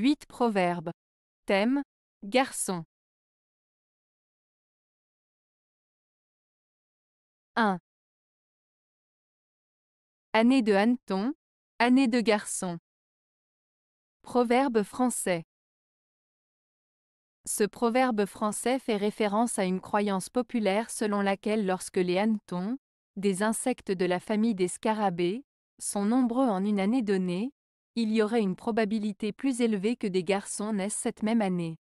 8 Proverbes. Thème Garçon. 1. Année de hanneton, année de garçon. Proverbe français. Ce proverbe français fait référence à une croyance populaire selon laquelle lorsque les hannetons, des insectes de la famille des scarabées, sont nombreux en une année donnée, il y aurait une probabilité plus élevée que des garçons naissent cette même année.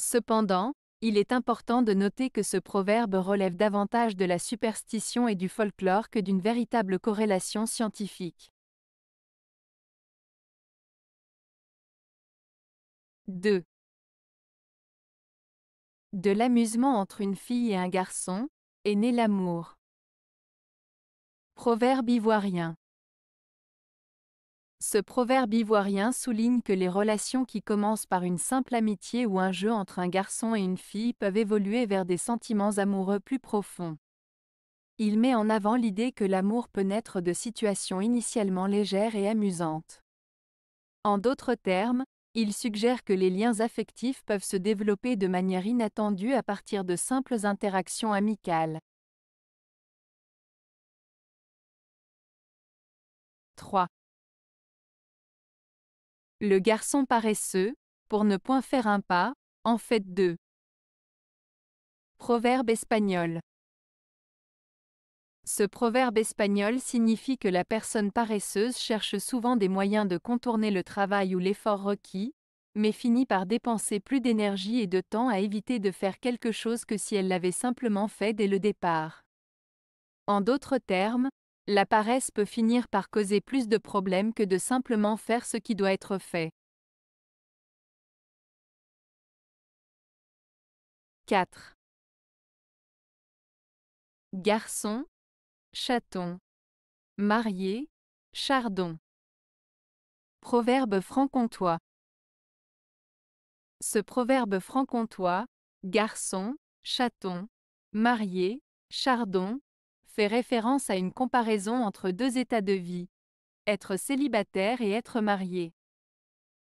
Cependant, il est important de noter que ce proverbe relève davantage de la superstition et du folklore que d'une véritable corrélation scientifique. 2. De l'amusement entre une fille et un garçon, est né l'amour. Proverbe ivoirien. Ce proverbe ivoirien souligne que les relations qui commencent par une simple amitié ou un jeu entre un garçon et une fille peuvent évoluer vers des sentiments amoureux plus profonds. Il met en avant l'idée que l'amour peut naître de situations initialement légères et amusantes. En d'autres termes, il suggère que les liens affectifs peuvent se développer de manière inattendue à partir de simples interactions amicales. 3. Le garçon paresseux, pour ne point faire un pas, en fait deux. Proverbe espagnol. Ce proverbe espagnol signifie que la personne paresseuse cherche souvent des moyens de contourner le travail ou l'effort requis, mais finit par dépenser plus d'énergie et de temps à éviter de faire quelque chose que si elle l'avait simplement fait dès le départ. En d'autres termes, la paresse peut finir par causer plus de problèmes que de simplement faire ce qui doit être fait. 4. Garçon, chaton. Marié, chardon. Proverbe franc-comtois. Ce proverbe franc-comtois, garçon, chaton, marié, chardon, référence à une comparaison entre deux états de vie. Être célibataire et être marié.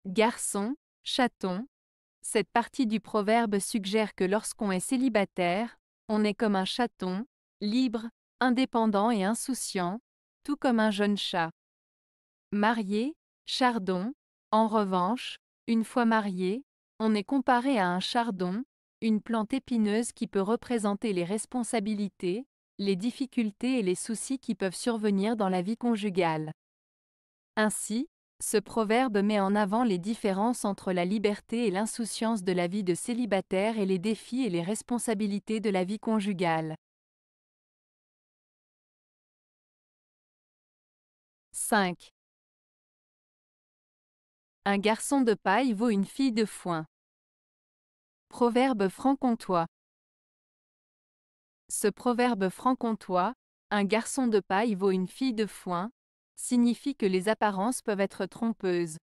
Garçon, chaton. Cette partie du proverbe suggère que lorsqu'on est célibataire, on est comme un chaton, libre, indépendant et insouciant, tout comme un jeune chat. Marié, chardon, en revanche, une fois marié, on est comparé à un chardon, une plante épineuse qui peut représenter les responsabilités, les difficultés et les soucis qui peuvent survenir dans la vie conjugale. Ainsi, ce proverbe met en avant les différences entre la liberté et l'insouciance de la vie de célibataire et les défis et les responsabilités de la vie conjugale. 5. Un garçon de paille vaut une fille de foin. Proverbe franc-comtois. Ce proverbe franc-comtois, un garçon de paille vaut une fille de foin, signifie que les apparences peuvent être trompeuses.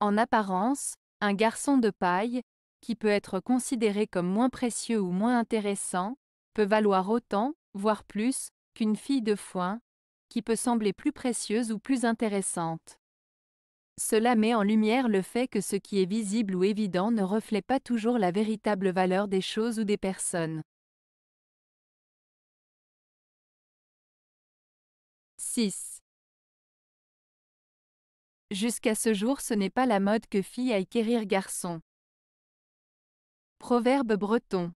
En apparence, un garçon de paille, qui peut être considéré comme moins précieux ou moins intéressant, peut valoir autant, voire plus, qu'une fille de foin, qui peut sembler plus précieuse ou plus intéressante. Cela met en lumière le fait que ce qui est visible ou évident ne reflète pas toujours la véritable valeur des choses ou des personnes. Jusqu'à ce jour ce n'est pas la mode que fille aille quérir garçon. Proverbe breton.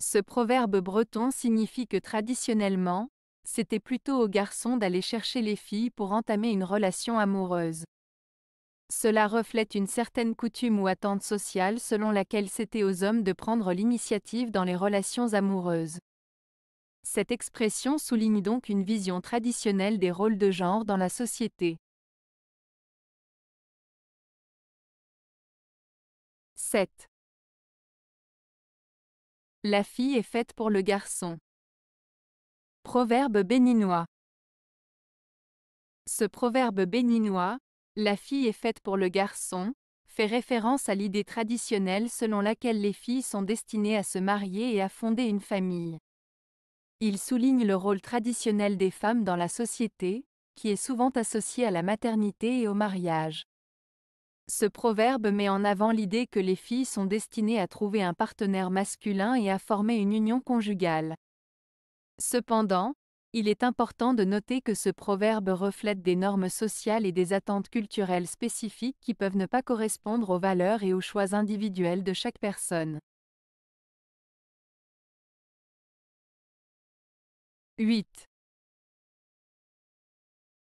Ce proverbe breton signifie que traditionnellement, c'était plutôt aux garçons d'aller chercher les filles pour entamer une relation amoureuse. Cela reflète une certaine coutume ou attente sociale selon laquelle c'était aux hommes de prendre l'initiative dans les relations amoureuses. Cette expression souligne donc une vision traditionnelle des rôles de genre dans la société. 7. La fille est faite pour le garçon. Proverbe béninois. Ce proverbe béninois, la fille est faite pour le garçon, fait référence à l'idée traditionnelle selon laquelle les filles sont destinées à se marier et à fonder une famille. Il souligne le rôle traditionnel des femmes dans la société, qui est souvent associé à la maternité et au mariage. Ce proverbe met en avant l'idée que les filles sont destinées à trouver un partenaire masculin et à former une union conjugale. Cependant, il est important de noter que ce proverbe reflète des normes sociales et des attentes culturelles spécifiques qui peuvent ne pas correspondre aux valeurs et aux choix individuels de chaque personne. 8.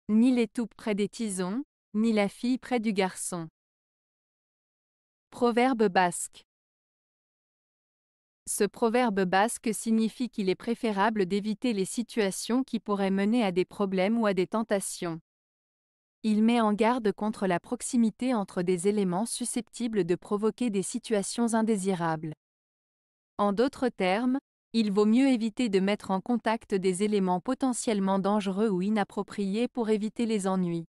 Ni l'étoupe près des tisons, ni la fille près du garçon. Proverbe basque. Ce proverbe basque signifie qu'il est préférable d'éviter les situations qui pourraient mener à des problèmes ou à des tentations. Il met en garde contre la proximité entre des éléments susceptibles de provoquer des situations indésirables. En d'autres termes, il vaut mieux éviter de mettre en contact des éléments potentiellement dangereux ou inappropriés pour éviter les ennuis.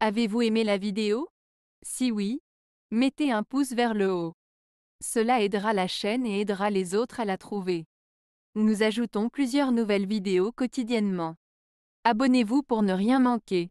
Avez-vous aimé la vidéo Si oui, mettez un pouce vers le haut. Cela aidera la chaîne et aidera les autres à la trouver. Nous ajoutons plusieurs nouvelles vidéos quotidiennement. Abonnez-vous pour ne rien manquer.